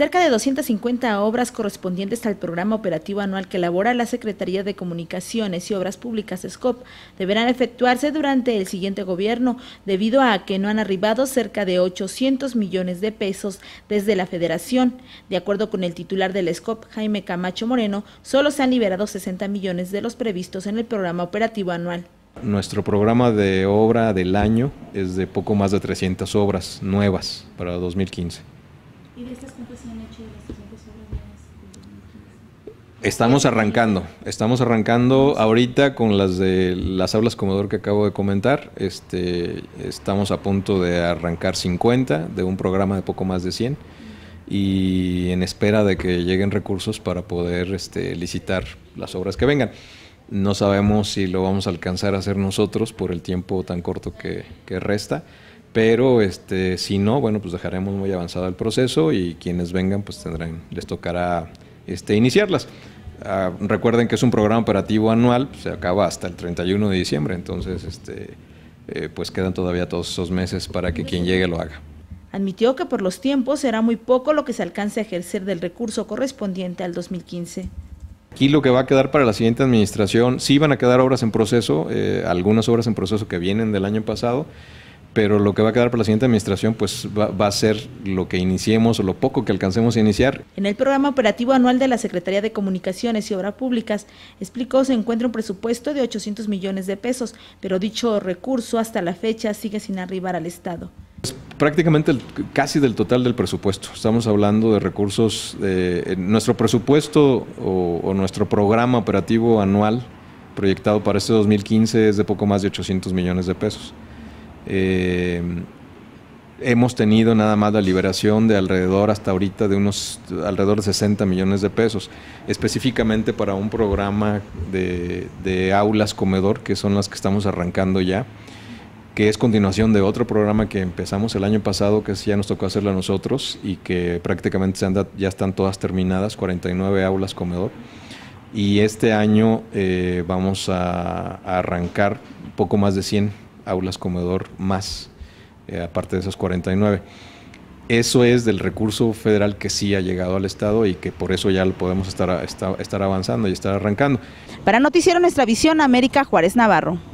cerca de 250 obras correspondientes al programa operativo anual que elabora la Secretaría de Comunicaciones y Obras Públicas SCOP deberán efectuarse durante el siguiente gobierno, debido a que no han arribado cerca de 800 millones de pesos desde la Federación. De acuerdo con el titular del SCOP, Jaime Camacho Moreno, solo se han liberado 60 millones de los previstos en el programa operativo anual. Nuestro programa de obra del año es de poco más de 300 obras nuevas para 2015. ¿Y de estas se las obras Estamos arrancando, estamos arrancando ahorita con las de las aulas comedor que acabo de comentar. Este, estamos a punto de arrancar 50 de un programa de poco más de 100 y en espera de que lleguen recursos para poder este, licitar las obras que vengan. No sabemos si lo vamos a alcanzar a hacer nosotros por el tiempo tan corto que resta pero este, si no, bueno, pues dejaremos muy avanzado el proceso y quienes vengan, pues tendrán, les tocará este, iniciarlas. Ah, recuerden que es un programa operativo anual, se acaba hasta el 31 de diciembre, entonces este, eh, pues quedan todavía todos esos meses para que quien llegue lo haga. Admitió que por los tiempos será muy poco lo que se alcance a ejercer del recurso correspondiente al 2015. Aquí lo que va a quedar para la siguiente administración, sí van a quedar obras en proceso, eh, algunas obras en proceso que vienen del año pasado, pero lo que va a quedar para la siguiente administración pues va, a ser lo que iniciemos o lo poco que alcancemos a iniciar. En el programa operativo anual de la Secretaría de Comunicaciones y Obras Públicas explicó se encuentra un presupuesto de 800 millones de pesos, pero dicho recurso hasta la fecha sigue sin arribar al Estado. prácticamente casi del total del presupuesto. Estamos hablando de recursos, eh, nuestro presupuesto o, o nuestro programa operativo anual proyectado para este 2015 es de poco más de 800 millones de pesos. Eh, hemos tenido nada más la liberación de alrededor hasta ahorita de unos alrededor de 60 millones de pesos, específicamente para un programa de, aulas comedor, que son las que estamos arrancando ya, que es continuación de otro programa que empezamos el año pasado, que ya nos tocó hacerlo a nosotros y que prácticamente ya están todas terminadas, 49 aulas comedor. Y este año eh, vamos a, a arrancar poco más de 100 aulas comedor más, eh, aparte de esos 49. Eso es del recurso federal que sí ha llegado al Estado y que por eso ya lo podemos estar, estar, estar avanzando y estar arrancando. Para Noticiero Nuestra Visión, América Juárez Navarro.